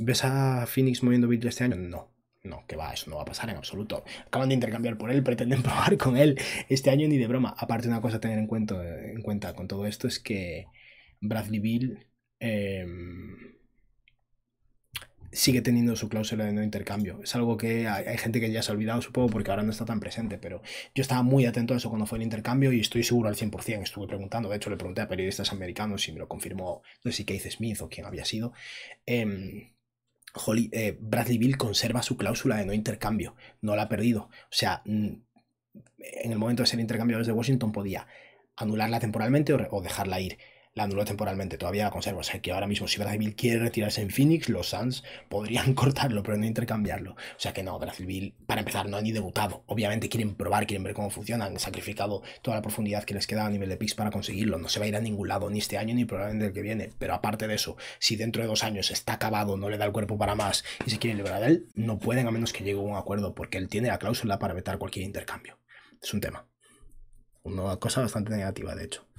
¿Ves a Phoenix moviendo Bill este año? No. No, que va, eso no va a pasar en absoluto. Acaban de intercambiar por él, pretenden probar con él este año ni de broma. Aparte, una cosa a tener en cuenta, eh, en cuenta con todo esto es que Bradley Bill em, sigue teniendo su cláusula de no intercambio. Es algo que hay, gente que ya se ha olvidado, supongo, porque ahora no está tan presente, pero yo estaba muy atento a eso cuando fue el intercambio y estoy seguro al 100%, estuve preguntando, de hecho le pregunté a periodistas americanos y me lo confirmó, no sé si Keith Smith o quién había sido. Em, eh, Bradley Bill conserva su cláusula de no intercambio, no la ha perdido. O sea, mm, en el momento de ser intercambiado desde Washington podía anularla temporalmente o dejarla ir la anuló temporalmente, todavía la conserva. O sea que ahora mismo, si Brazzaville quiere retirarse en Phoenix, los Suns podrían cortarlo, pero no intercambiarlo. O sea que no, Brazzaville, para empezar, no ha ni debutado. Obviamente quieren probar, quieren ver cómo funciona, han sacrificado toda la profundidad que les queda a nivel de picks para conseguirlo. No se va a ir a ningún lado, ni este año, ni probablemente el que viene. Pero aparte de eso, si dentro de dos años está acabado, no le da el cuerpo para más y se quieren liberar de él, no pueden a menos que llegue a un acuerdo, porque él tiene la cláusula para vetar cualquier intercambio. Es un tema. Una cosa bastante negativa, de hecho.